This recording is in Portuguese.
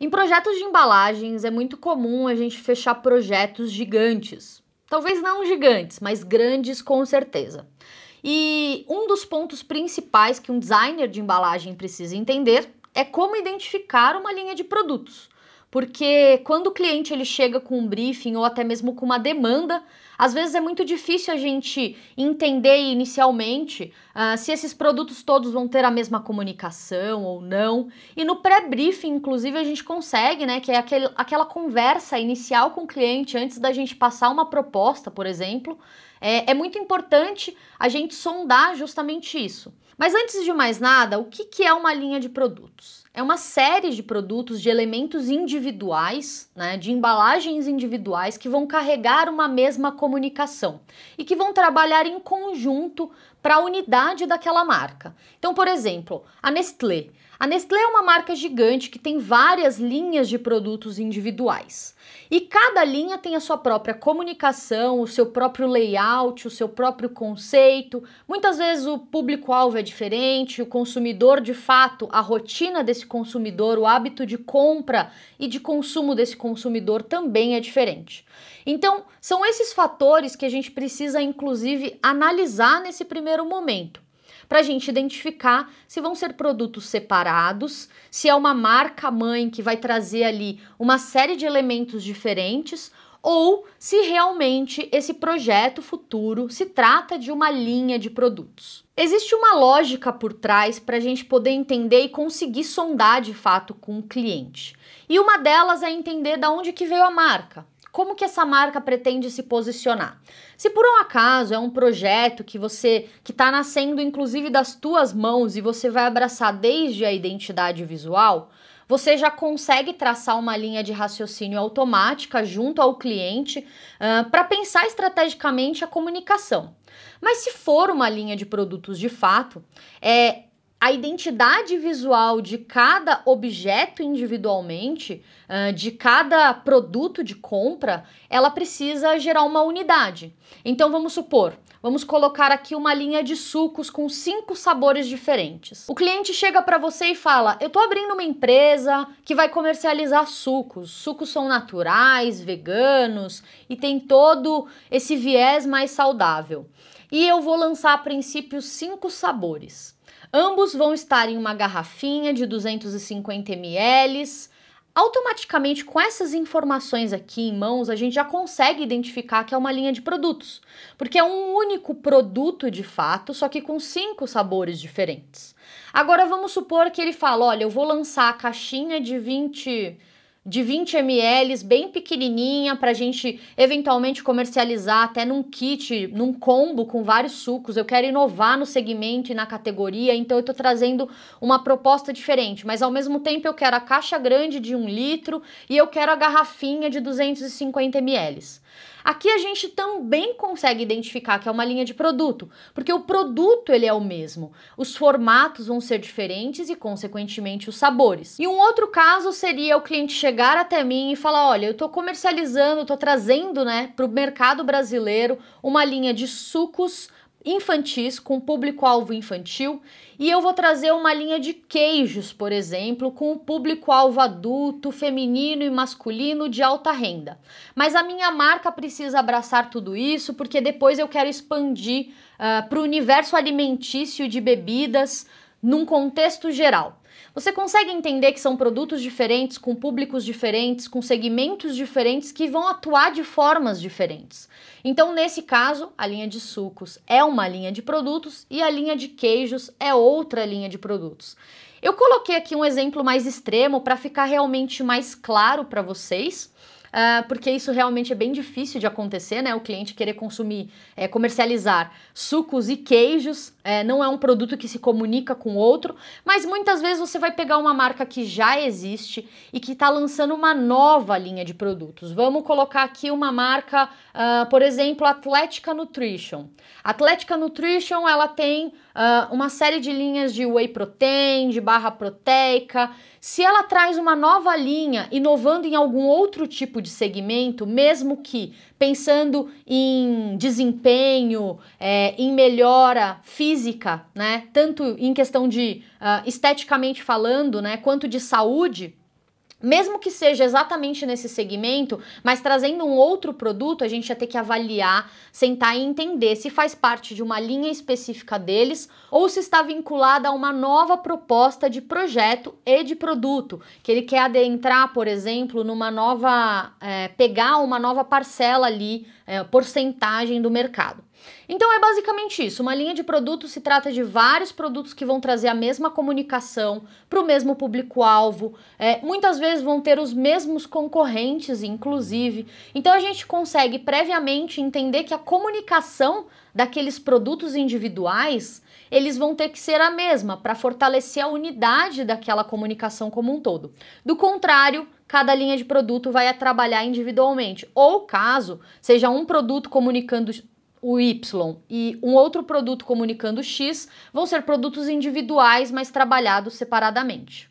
Em projetos de embalagens é muito comum a gente fechar projetos gigantes. Talvez não gigantes, mas grandes com certeza. E um dos pontos principais que um designer de embalagem precisa entender é como identificar uma linha de produtos. Porque quando o cliente ele chega com um briefing ou até mesmo com uma demanda, às vezes é muito difícil a gente entender inicialmente uh, se esses produtos todos vão ter a mesma comunicação ou não. E no pré-briefing, inclusive, a gente consegue, né? Que é aquele, aquela conversa inicial com o cliente antes da gente passar uma proposta, por exemplo. É, é muito importante a gente sondar justamente isso. Mas antes de mais nada, o que, que é uma linha de produtos? é uma série de produtos, de elementos individuais, né, de embalagens individuais que vão carregar uma mesma comunicação e que vão trabalhar em conjunto para a unidade daquela marca. Então, por exemplo, a Nestlé. A Nestlé é uma marca gigante que tem várias linhas de produtos individuais. E cada linha tem a sua própria comunicação, o seu próprio layout, o seu próprio conceito. Muitas vezes o público-alvo é diferente, o consumidor, de fato, a rotina desse consumidor, o hábito de compra e de consumo desse consumidor também é diferente. Então, são esses fatores que a gente precisa, inclusive, analisar nesse primeiro primeiro momento, para a gente identificar se vão ser produtos separados, se é uma marca mãe que vai trazer ali uma série de elementos diferentes ou se realmente esse projeto futuro se trata de uma linha de produtos. Existe uma lógica por trás para a gente poder entender e conseguir sondar de fato com o cliente. E uma delas é entender da onde que veio a marca como que essa marca pretende se posicionar? Se por um acaso é um projeto que você que está nascendo inclusive das tuas mãos e você vai abraçar desde a identidade visual, você já consegue traçar uma linha de raciocínio automática junto ao cliente uh, ah, para pensar estrategicamente a comunicação. Mas se for uma linha de produtos de fato, é, a identidade visual de cada objeto individualmente, ah, de cada produto de compra, ela precisa gerar uma unidade. Então vamos supor, vamos colocar aqui uma linha de sucos com cinco sabores diferentes. O cliente chega para você e fala: Eu estou abrindo uma empresa que vai comercializar sucos. Sucos são naturais, veganos e tem todo esse viés mais saudável. E eu vou lançar a princípio cinco sabores. Ambos vão estar em uma garrafinha de 250 ml. Automaticamente, com essas informações aqui em mãos, a gente já consegue identificar que é uma linha de produtos, porque é um único produto de fato, só que com cinco sabores diferentes. Agora vamos supor que ele fala: olha, eu vou lançar a caixinha de 20 de 20 ml, bem pequenininha, para a gente eventualmente comercializar até num kit, num combo com vários sucos. Eu quero inovar no segmento e na categoria, então eu estou trazendo uma proposta diferente, mas ao mesmo tempo eu quero a caixa grande de um litro e eu quero a garrafinha de 250 ml. Aqui a gente também consegue identificar que é uma linha de produto, porque o produto ele é o mesmo. Os formatos vão ser diferentes e, consequentemente, os sabores. E um outro caso seria o cliente chegar até mim e falar: olha, eu estou comercializando, estou trazendo né, para o mercado brasileiro uma linha de sucos infantis com público-alvo infantil e eu vou trazer uma linha de queijos, por exemplo, com o público-alvo adulto, feminino e masculino de alta renda. Mas a minha marca precisa abraçar tudo isso porque depois eu quero expandir uh, ah, para o universo alimentício de bebidas num contexto geral. Você consegue entender que são produtos diferentes, com públicos diferentes, com segmentos diferentes que vão atuar de formas diferentes. Então, nesse caso, a linha de sucos é uma linha de produtos e a linha de queijos é outra linha de produtos. Eu coloquei aqui um exemplo mais extremo para ficar realmente mais claro para vocês uh, porque isso realmente é bem difícil de acontecer, né? O cliente querer consumir, é, comercializar sucos e queijos, é, não é um produto que se comunica com outro, mas muitas vezes você vai pegar uma marca que já existe e que está lançando uma nova linha de produtos. Vamos colocar aqui uma marca, uh, por exemplo, Atlética Nutrition. Atlética Nutrition, ela tem uh, uma série de linhas de whey protein, de barra proteica. Se ela traz uma nova linha, inovando em algum outro tipo de segmento, mesmo que pensando em desempenho, é, em melhora física, né? Tanto em questão de uh, esteticamente falando, né? Quanto de saúde mesmo que seja exatamente nesse segmento, mas trazendo um outro produto, a gente ia ter que avaliar, sentar e entender se faz parte de uma linha específica deles ou se está vinculada a uma nova proposta de projeto e de produto, que ele quer adentrar, por exemplo, numa nova, é, pegar uma nova parcela ali, é, porcentagem do mercado. Então é basicamente isso. Uma linha de produtos se trata de vários produtos que vão trazer a mesma comunicação para o mesmo público-alvo. É, muitas vezes vão ter os mesmos concorrentes, inclusive. Então a gente consegue previamente entender que a comunicação daqueles produtos individuais eles vão ter que ser a mesma para fortalecer a unidade daquela comunicação como um todo. Do contrário, cada linha de produto vai trabalhar individualmente. Ou caso seja um produto comunicando o Y e um outro produto comunicando X vão ser produtos individuais, mas trabalhados separadamente.